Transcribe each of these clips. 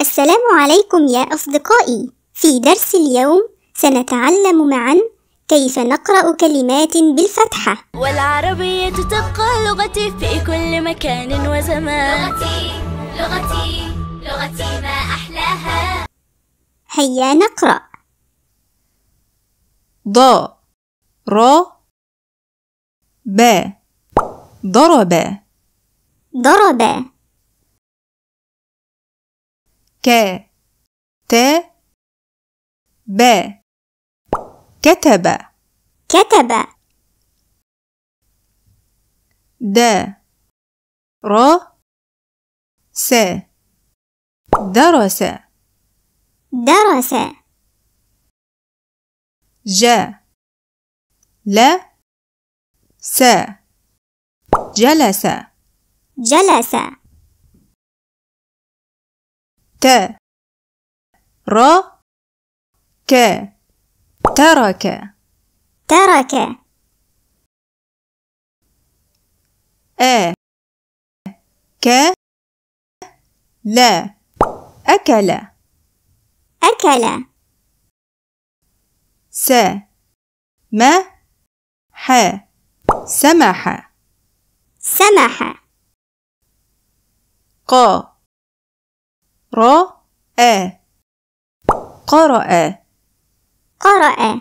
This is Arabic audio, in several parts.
السلام عليكم يا أصدقائي في درس اليوم سنتعلم معا كيف نقرأ كلمات بالفتحة والعربية تبقى لغتي في كل مكان وزمان لغتي لغتي لغتي ما أحلاها هيا نقرأ ض ر ب ضرب ضرب ك ت ب كتب كتب د ر س درس درس ج ل س جلس جلس ك را ك ترك ترك آ ك لا أكل أكل س م ح سمح سمح ق قرأ قرأ قرأ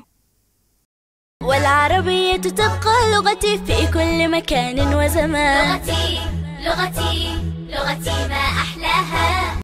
والعربية تبقى لغتي في كل مكان وزمان لغتي لغتي